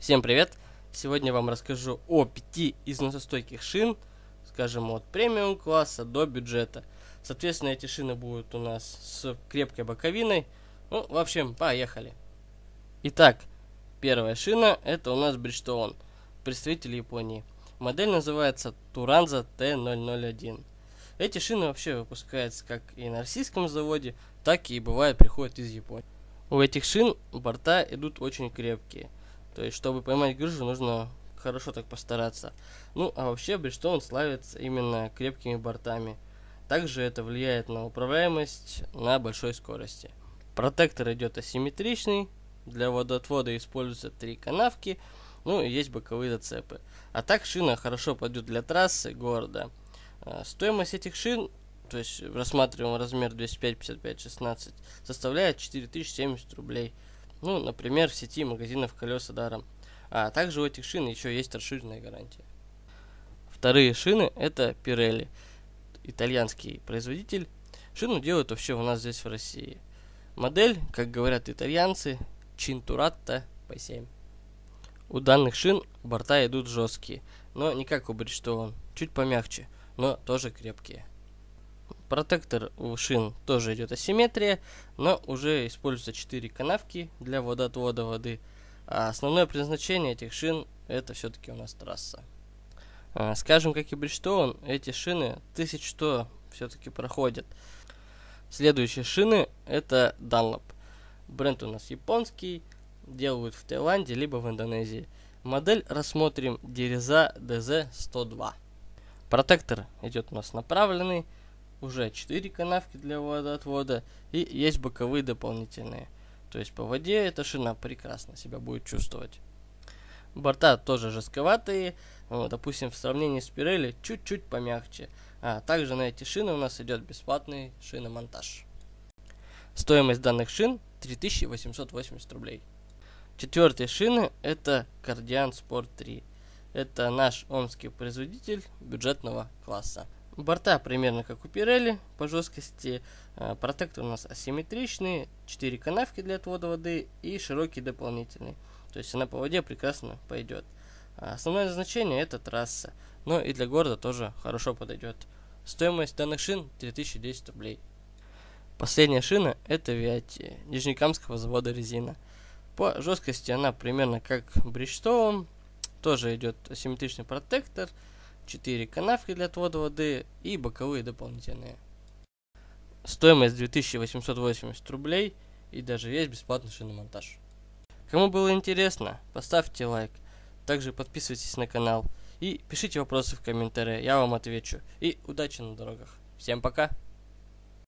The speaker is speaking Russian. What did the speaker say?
Всем привет! Сегодня вам расскажу о 5 износостойких шин, скажем, от премиум класса до бюджета. Соответственно, эти шины будут у нас с крепкой боковиной. Ну, в общем, поехали. Итак, первая шина это у нас Bridgestone, представитель Японии. Модель называется Turanza T001. Эти шины вообще выпускаются как и на российском заводе, так и бывает приходят из Японии. У этих шин борта идут очень крепкие – то есть, чтобы поймать грыжу, нужно хорошо так постараться. Ну, а вообще Бриджстоун славится именно крепкими бортами. Также это влияет на управляемость на большой скорости. Протектор идет асимметричный, для водоотвода используются три канавки, ну и есть боковые зацепы. А так шина хорошо пойдет для трассы города. А, стоимость этих шин, то есть рассматриваем размер 205, 55, 16, составляет 4070 рублей. Ну, например, в сети магазинов колеса даром. А также у этих шин еще есть расширенная гарантия. Вторые шины это Pirelli, итальянский производитель. Шину делают вообще у нас здесь в России. Модель, как говорят итальянцы, Чинтуратта P7. У данных шин борта идут жесткие, но не как у Бриджтоун, чуть помягче, но тоже крепкие протектор у шин тоже идет асимметрия, но уже используются 4 канавки для водоотвода воды. А основное предназначение этих шин это все-таки у нас трасса. А, скажем, как и Бриджстоун, эти шины 1100 все-таки проходят. Следующие шины это Dunlop. Бренд у нас японский, делают в Таиланде либо в Индонезии. Модель рассмотрим Дереза DZ102. Протектор идет у нас направленный, уже 4 канавки для водоотвода и есть боковые дополнительные. То есть по воде эта шина прекрасно себя будет чувствовать. Борта тоже жестковатые, ну, допустим, в сравнении с Pirelli чуть-чуть помягче. А также на эти шины у нас идет бесплатный шиномонтаж. Стоимость данных шин 3880 рублей. Четвертые шины это Cardian Sport 3. Это наш омский производитель бюджетного класса. Борта примерно как у Пирелли по жесткости. А, протектор у нас асимметричный, 4 канавки для отвода воды и широкий дополнительный. То есть она по воде прекрасно пойдет. А, основное назначение это трасса, но и для города тоже хорошо подойдет. Стоимость данных шин 3010 рублей. Последняя шина это Виати, Нижнекамского завода резина. По жесткости она примерно как Бриджстоун, тоже идет асимметричный протектор, 4 канавки для отвода воды и боковые дополнительные. Стоимость 2880 рублей и даже есть бесплатный шиномонтаж. Кому было интересно, поставьте лайк. Также подписывайтесь на канал и пишите вопросы в комментариях, я вам отвечу. И удачи на дорогах. Всем пока!